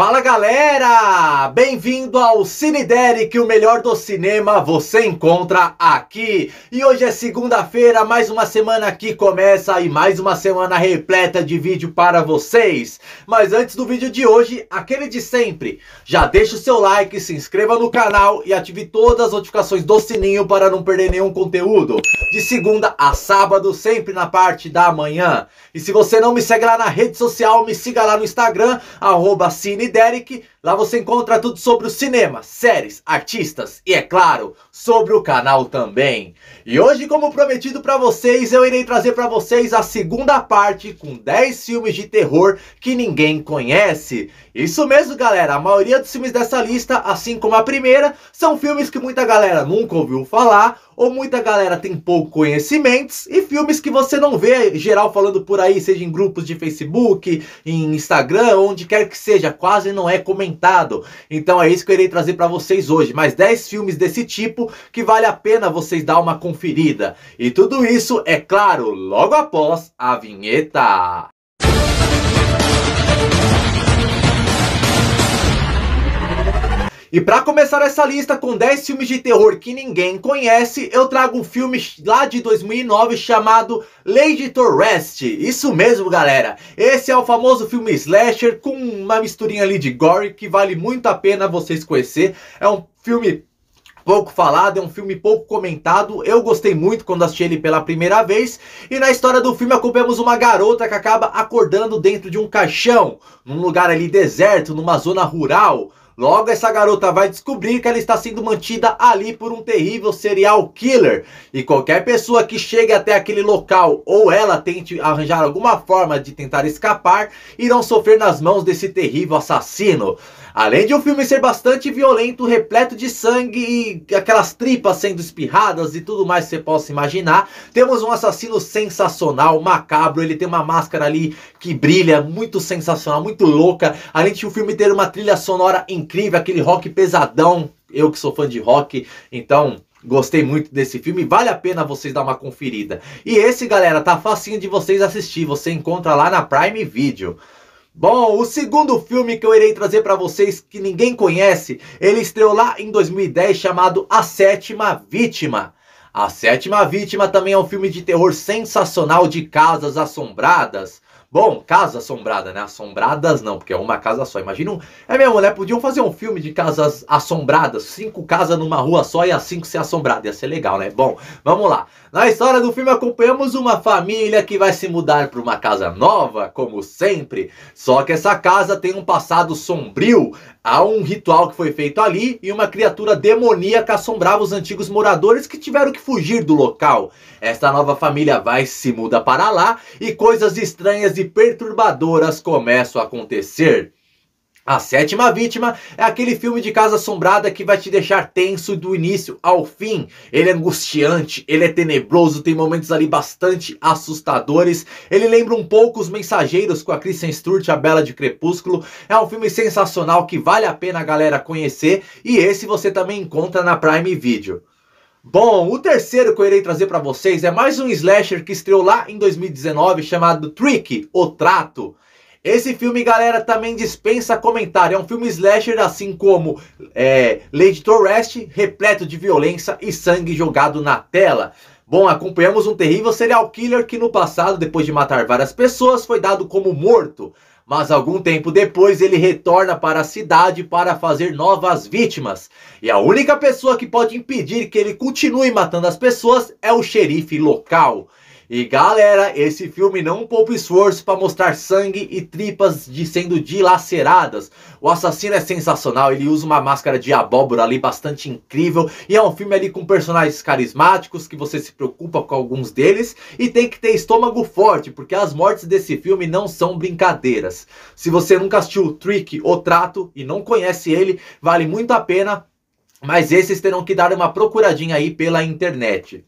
Fala galera! Bem-vindo ao Cinedere, que o melhor do cinema você encontra aqui. E hoje é segunda-feira, mais uma semana que começa e mais uma semana repleta de vídeo para vocês. Mas antes do vídeo de hoje, aquele de sempre, já deixa o seu like, se inscreva no canal e ative todas as notificações do sininho para não perder nenhum conteúdo. De segunda a sábado, sempre na parte da manhã. E se você não me segue lá na rede social, me siga lá no Instagram, arroba Derek Lá você encontra tudo sobre o cinema, séries, artistas e, é claro, sobre o canal também. E hoje, como prometido para vocês, eu irei trazer para vocês a segunda parte com 10 filmes de terror que ninguém conhece. Isso mesmo, galera, a maioria dos filmes dessa lista, assim como a primeira, são filmes que muita galera nunca ouviu falar ou muita galera tem pouco conhecimentos e filmes que você não vê geral falando por aí, seja em grupos de Facebook, em Instagram, onde quer que seja, quase não é comentado então é isso que eu irei trazer para vocês hoje, mais 10 filmes desse tipo que vale a pena vocês dar uma conferida. E tudo isso, é claro, logo após a vinheta. E para começar essa lista com 10 filmes de terror que ninguém conhece, eu trago um filme lá de 2009 chamado Lady Torrest. Isso mesmo, galera. Esse é o famoso filme slasher com uma misturinha ali de gore que vale muito a pena vocês conhecer. É um filme pouco falado, é um filme pouco comentado. Eu gostei muito quando assisti ele pela primeira vez. E na história do filme acompanhamos uma garota que acaba acordando dentro de um caixão, num lugar ali deserto, numa zona rural. Logo, essa garota vai descobrir que ela está sendo mantida ali por um terrível serial killer. E qualquer pessoa que chegue até aquele local ou ela tente arranjar alguma forma de tentar escapar, irão sofrer nas mãos desse terrível assassino. Além de o filme ser bastante violento, repleto de sangue e aquelas tripas sendo espirradas e tudo mais que você possa imaginar, temos um assassino sensacional, macabro. Ele tem uma máscara ali que brilha, muito sensacional, muito louca. Além de o filme ter uma trilha sonora incrível incrível, aquele rock pesadão. Eu que sou fã de rock, então Gostei muito desse filme, vale a pena vocês dar uma conferida. E esse, galera, tá facinho de vocês assistir, você encontra lá na Prime Video. Bom, o segundo filme que eu irei trazer para vocês que ninguém conhece, ele estreou lá em 2010 chamado A Sétima Vítima. A Sétima Vítima também é um filme de terror sensacional de casas assombradas. Bom, casa assombrada, né? Assombradas não, porque é uma casa só. Imagina um. É mesmo, né? Podiam fazer um filme de casas assombradas. Cinco casas numa rua só e as cinco ser assombradas. Ia ser legal, né? Bom, vamos lá. Na história do filme acompanhamos uma família que vai se mudar para uma casa nova, como sempre. Só que essa casa tem um passado sombrio. Há um ritual que foi feito ali e uma criatura demoníaca assombrava os antigos moradores que tiveram que fugir do local. Esta nova família vai se muda para lá e coisas estranhas e perturbadoras começam a acontecer. A sétima vítima é aquele filme de casa assombrada que vai te deixar tenso do início ao fim. Ele é angustiante, ele é tenebroso, tem momentos ali bastante assustadores. Ele lembra um pouco Os Mensageiros com a Kristen Stewart, a Bela de Crepúsculo. É um filme sensacional que vale a pena a galera conhecer e esse você também encontra na Prime Video. Bom, o terceiro que eu irei trazer para vocês é mais um slasher que estreou lá em 2019 chamado Trick, o Trato. Esse filme, galera, também dispensa comentário. É um filme slasher, assim como é, Lady Torrest, repleto de violência e sangue jogado na tela. Bom, acompanhamos um terrível serial killer que no passado, depois de matar várias pessoas, foi dado como morto. Mas algum tempo depois ele retorna para a cidade para fazer novas vítimas. E a única pessoa que pode impedir que ele continue matando as pessoas é o xerife local. E galera, esse filme não poupa esforço para mostrar sangue e tripas de sendo dilaceradas. O assassino é sensacional, ele usa uma máscara de abóbora ali bastante incrível e é um filme ali com personagens carismáticos que você se preocupa com alguns deles e tem que ter estômago forte, porque as mortes desse filme não são brincadeiras. Se você nunca assistiu Trick ou Trato e não conhece ele, vale muito a pena, mas esses terão que dar uma procuradinha aí pela internet.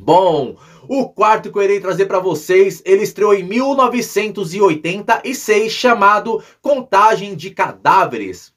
Bom, o quarto que eu irei trazer para vocês, ele estreou em 1986, chamado Contagem de Cadáveres.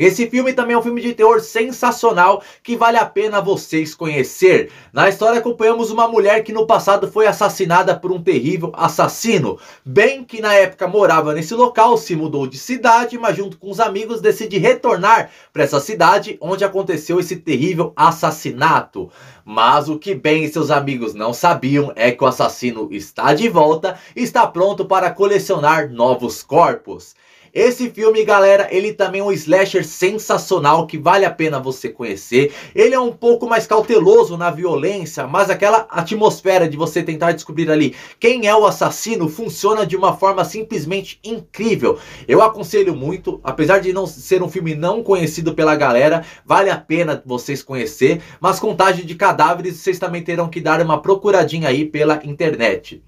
Esse filme também é um filme de terror sensacional que vale a pena vocês conhecer. Na história acompanhamos uma mulher que no passado foi assassinada por um terrível assassino. Bem que na época morava nesse local, se mudou de cidade, mas junto com os amigos decide retornar para essa cidade onde aconteceu esse terrível assassinato. Mas o que Ben e seus amigos não sabiam é que o assassino está de volta e está pronto para colecionar novos corpos. Esse filme, galera, ele também é um slasher sensacional que vale a pena você conhecer. Ele é um pouco mais cauteloso na violência, mas aquela atmosfera de você tentar descobrir ali quem é o assassino funciona de uma forma simplesmente incrível. Eu aconselho muito, apesar de não ser um filme não conhecido pela galera, vale a pena vocês conhecer, mas contagem de cadáveres vocês também terão que dar uma procuradinha aí pela internet.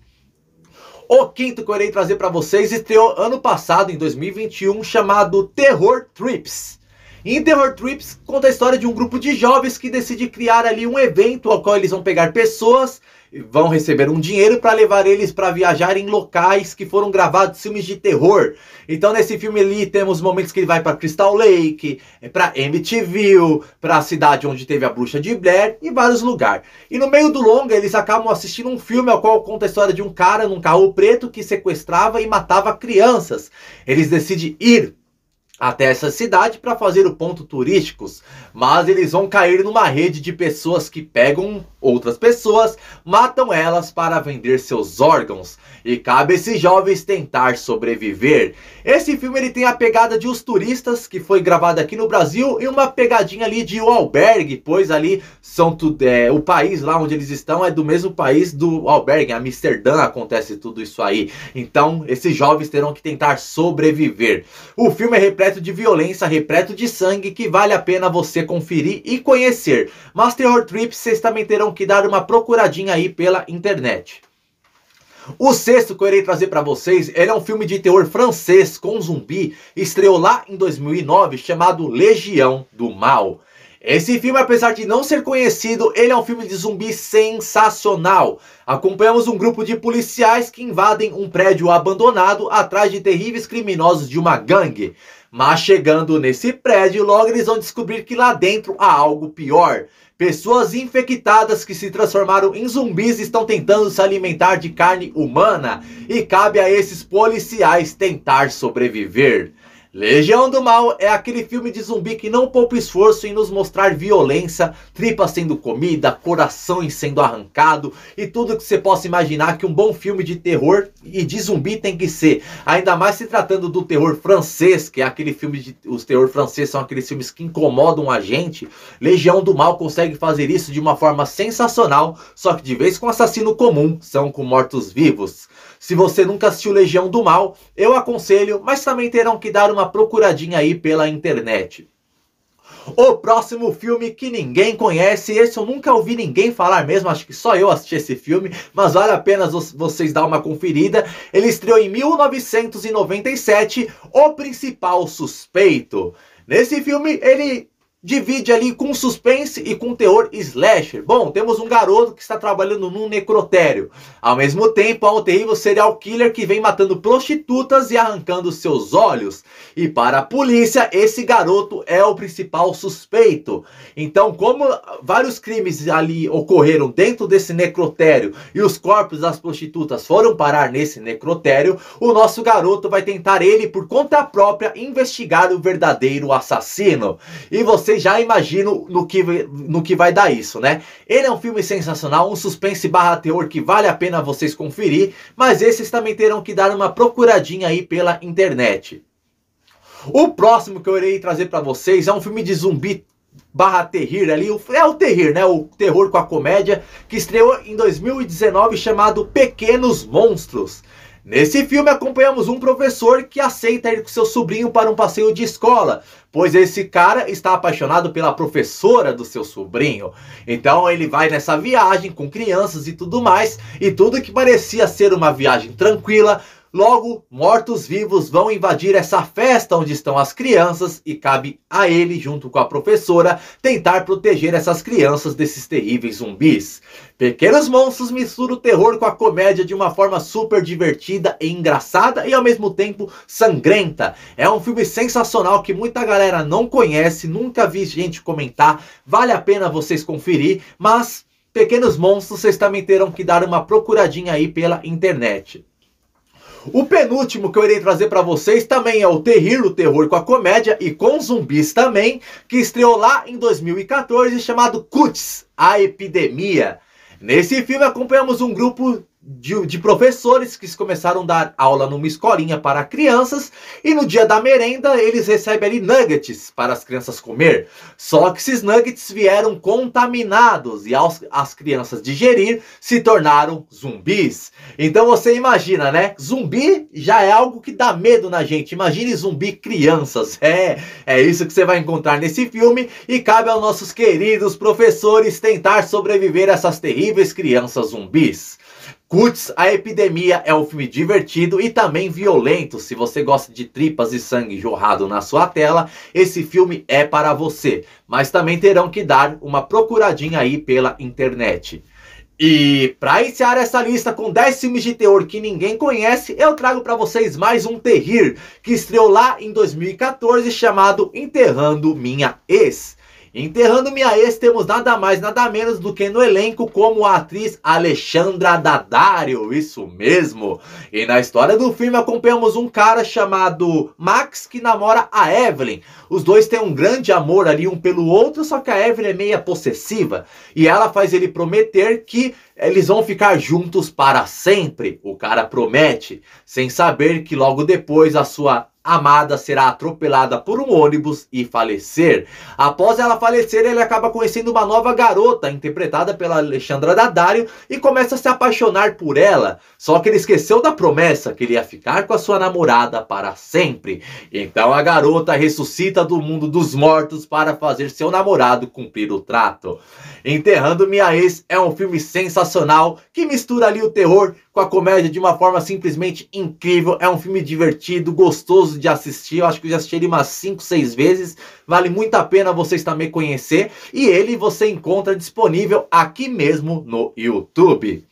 O quinto que eu irei trazer para vocês estreou ano passado, em 2021, chamado Terror Trips. Em Terror Trips conta a história de um grupo de jovens que decide criar ali um evento ao qual eles vão pegar pessoas, e vão receber um dinheiro para levar eles para viajar em locais que foram gravados filmes de terror. Então nesse filme ali temos momentos que ele vai para Crystal Lake, é para MTV, para a cidade onde teve a bruxa de Blair e vários lugares. E no meio do longa eles acabam assistindo um filme ao qual conta a história de um cara num carro preto que sequestrava e matava crianças. Eles decidem ir até essa cidade para fazer o ponto turísticos, mas eles vão cair numa rede de pessoas que pegam outras pessoas, matam elas para vender seus órgãos e cabe a esses jovens tentar sobreviver. Esse filme ele tem a pegada de Os Turistas, que foi gravado aqui no Brasil, e uma pegadinha ali de O Albergue, pois ali são tudo, é, o país lá onde eles estão é do mesmo país do Albergue, Amsterdã acontece tudo isso aí. Então, esses jovens terão que tentar sobreviver. O filme é repleto de violência, repleto de sangue que vale a pena você conferir e conhecer. Mas Terror Trip vocês também terão que dar uma procuradinha aí pela internet. O sexto que eu irei trazer para vocês, ele é um filme de terror francês com zumbi, estreou lá em 2009, chamado Legião do Mal. Esse filme, apesar de não ser conhecido, ele é um filme de zumbi sensacional. Acompanhamos um grupo de policiais que invadem um prédio abandonado atrás de terríveis criminosos de uma gangue. Mas chegando nesse prédio, logo eles vão descobrir que lá dentro há algo pior. Pessoas infectadas que se transformaram em zumbis estão tentando se alimentar de carne humana e cabe a esses policiais tentar sobreviver. Legião do Mal é aquele filme de zumbi que não poupa esforço em nos mostrar violência, tripas sendo comida, coração sendo arrancado e tudo que você possa imaginar que um bom filme de terror e de zumbi tem que ser. Ainda mais se tratando do terror francês, que é aquele filme de. Os terror francês são aqueles filmes que incomodam a gente. Legião do Mal consegue fazer isso de uma forma sensacional, só que de vez com assassino comum, são com mortos-vivos. Se você nunca assistiu Legião do Mal, eu aconselho, mas também terão que dar uma uma procuradinha aí pela internet. O próximo filme que ninguém conhece, esse eu nunca ouvi ninguém falar mesmo, acho que só eu assisti esse filme, mas vale a pena vocês dar uma conferida. Ele estreou em 1997, O Principal Suspeito. Nesse filme, ele divide ali com suspense e com terror slasher. Bom, temos um garoto que está trabalhando num necrotério. Ao mesmo tempo, há um terrível serial killer que vem matando prostitutas e arrancando seus olhos. E para a polícia, esse garoto é o principal suspeito. Então, como vários crimes ali ocorreram dentro desse necrotério e os corpos das prostitutas foram parar nesse necrotério, o nosso garoto vai tentar ele por conta própria investigar o verdadeiro assassino. E você vocês já imaginam no que, no que vai dar isso, né? Ele é um filme sensacional, um suspense barra terror que vale a pena vocês conferir, mas esses também terão que dar uma procuradinha aí pela internet. O próximo que eu irei trazer para vocês é um filme de zumbi barra terrir ali, é o terrir, né? O terror com a comédia, que estreou em 2019 chamado Pequenos Monstros. Nesse filme acompanhamos um professor que aceita ir com seu sobrinho para um passeio de escola, pois esse cara está apaixonado pela professora do seu sobrinho. Então ele vai nessa viagem com crianças e tudo mais, e tudo que parecia ser uma viagem tranquila Logo, mortos-vivos vão invadir essa festa onde estão as crianças e cabe a ele, junto com a professora, tentar proteger essas crianças desses terríveis zumbis. Pequenos Monstros mistura o terror com a comédia de uma forma super divertida e engraçada e ao mesmo tempo sangrenta. É um filme sensacional que muita galera não conhece, nunca vi gente comentar, vale a pena vocês conferir, mas Pequenos Monstros vocês também terão que dar uma procuradinha aí pela internet. O penúltimo que eu irei trazer para vocês também é o Terrir, o terror com a comédia e com zumbis também, que estreou lá em 2014, chamado Cuts, a Epidemia. Nesse filme acompanhamos um grupo de, de, professores que começaram a dar aula numa escolinha para crianças e no dia da merenda eles recebem ali nuggets para as crianças comer. Só que esses nuggets vieram contaminados e aos, as crianças digerir se tornaram zumbis. Então você imagina, né? Zumbi já é algo que dá medo na gente. Imagine zumbi crianças. É, é isso que você vai encontrar nesse filme e cabe aos nossos queridos professores tentar sobreviver a essas terríveis crianças zumbis. Cuts, A Epidemia é um filme divertido e também violento. Se você gosta de tripas e sangue jorrado na sua tela, esse filme é para você. Mas também terão que dar uma procuradinha aí pela internet. E para iniciar essa lista com 10 filmes de terror que ninguém conhece, eu trago para vocês mais um terrir que estreou lá em 2014 chamado Enterrando Minha Ex. Enterrando minha ex, temos nada mais, nada menos do que no elenco como a atriz Alexandra Daddario, isso mesmo. E na história do filme acompanhamos um cara chamado Max que namora a Evelyn. Os dois têm um grande amor ali um pelo outro, só que a Evelyn é meia possessiva e ela faz ele prometer que eles vão ficar juntos para sempre. O cara promete, sem saber que logo depois a sua amada será atropelada por um ônibus e falecer. Após ela falecer, ele acaba conhecendo uma nova garota, interpretada pela Alexandra Daddario, e começa a se apaixonar por ela. Só que ele esqueceu da promessa que ele ia ficar com a sua namorada para sempre. Então a garota ressuscita do mundo dos mortos para fazer seu namorado cumprir o trato. Enterrando Minha Ex é um filme sensacional que mistura ali o terror com a comédia de uma forma simplesmente incrível. É um filme divertido, gostoso de assistir. Eu acho que eu já assisti ele umas 5, 6 vezes. Vale muito a pena vocês também conhecer. E ele você encontra disponível aqui mesmo no YouTube.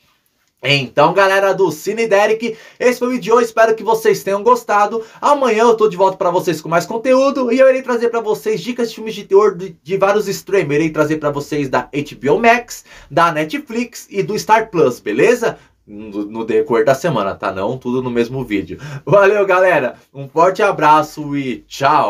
Então, galera do Cine Derek, esse foi o vídeo de hoje, espero que vocês tenham gostado. Amanhã eu tô de volta para vocês com mais conteúdo e eu irei trazer para vocês dicas de filmes de terror de, de vários streamers. irei trazer para vocês da HBO Max, da Netflix e do Star Plus, beleza? no, decorrer da semana, tá? Não tudo no mesmo vídeo. Valeu, galera. Um forte abraço e tchau.